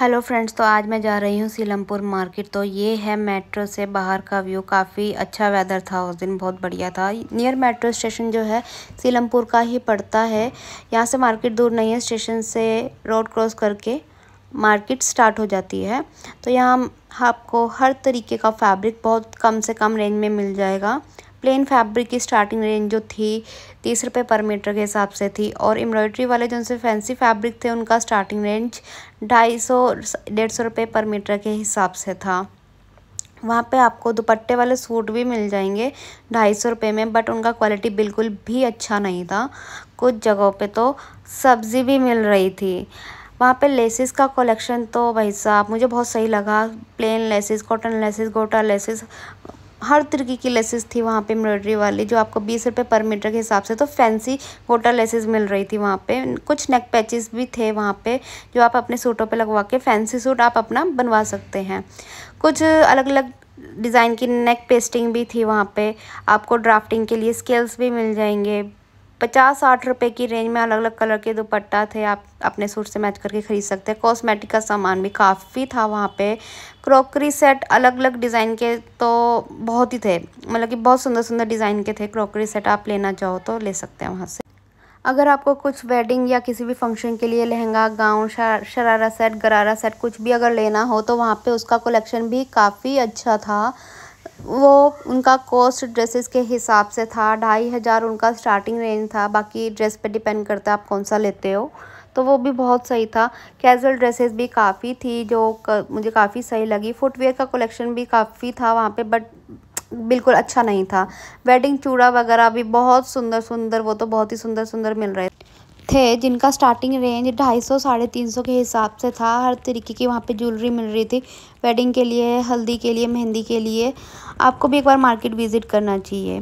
hello friends तो आज मैं जा रही हूँ सीलमपुर मार्केट तो ये है मेट्रो से बाहर का व्यू काफ़ी अच्छा वेदर था उस दिन बहुत बढ़िया था नियर मेट्रो स्टेशन जो है सीलमपुर का ही पड़ता है यहाँ से मार्केट दूर नहीं है स्टेशन से रोड क्रॉस करके मार्केट स्टार्ट हो जाती है तो यहाँ आपको हर तरीके का फैब्रिक बहुत कम से कम रेंज में मिल जाएगा प्लेन फैब्रिक की स्टार्टिंग रेंज जो थी तीस रुपये पर मीटर के हिसाब से थी और एम्ब्रॉयडरी वाले जो उनसे फैंसी फैब्रिक थे उनका स्टार्टिंग रेंज ढाई सौ डेढ़ सौ रुपये पर मीटर के हिसाब से था वहाँ पे आपको दुपट्टे वाले सूट भी मिल जाएंगे ढाई सौ रुपये में बट उनका क्वालिटी बिल्कुल भी अच्छा नहीं था कुछ जगहों पे तो सब्ज़ी भी मिल रही थी वहाँ पे लेसिस का कलेक्शन तो भाई साहब मुझे बहुत सही लगा प्लेन लेसिस कॉटन लेसिस गोटा लेसिस हर तरीके की लेसेस थी वहाँ पे एम्ब्रॉयडरी वाली जो आपको बीस रुपये पर मीटर के हिसाब से तो फैंसी गोटा लेसेस मिल रही थी वहाँ पे कुछ नेक पैचेस भी थे वहाँ पे जो आप अपने सूटों पे लगवा के फैंसी सूट आप अपना बनवा सकते हैं कुछ अलग अलग डिज़ाइन की नेक पेस्टिंग भी थी वहाँ पे आपको ड्राफ्टिंग के लिए स्केल्स भी मिल जाएंगे पचास साठ रुपए की रेंज में अलग अलग कलर के दुपट्टा थे आप अपने सूट से मैच करके ख़रीद सकते हैं कॉस्मेटिक का सामान भी काफ़ी था वहाँ पे क्रॉकरी सेट अलग अलग डिज़ाइन के तो बहुत ही थे मतलब कि बहुत सुंदर सुंदर डिज़ाइन के थे क्रॉकरी सेट आप लेना चाहो तो ले सकते हैं वहाँ से अगर आपको कुछ वेडिंग या किसी भी फंक्शन के लिए lehenga gown sharara set gharara set कुछ भी अगर लेना हो तो वहाँ पर उसका कलेक्शन भी काफ़ी अच्छा था वो उनका कॉस्ट ड्रेसेस के हिसाब से था ढाई हज़ार उनका स्टार्टिंग रेंज था बाकी ड्रेस पे डिपेंड करता है आप कौन सा लेते हो तो वो भी बहुत सही था कैजुअल ड्रेसेस भी काफ़ी थी जो का, मुझे काफ़ी सही लगी फुटवेयर का कलेक्शन भी काफ़ी था वहाँ पे बट बिल्कुल अच्छा नहीं था वेडिंग चूड़ा वगैरह भी बहुत सुंदर सुंदर वो तो बहुत ही सुंदर सुंदर मिल रहे थे जिनका स्टार्टिंग रेंज ढाई सौ साढ़े तीन सौ के हिसाब से था हर तरीके की वहाँ पे ज्वेलरी मिल रही थी वेडिंग के लिए हल्दी के लिए मेहंदी के लिए आपको भी एक बार मार्केट विज़िट करना चाहिए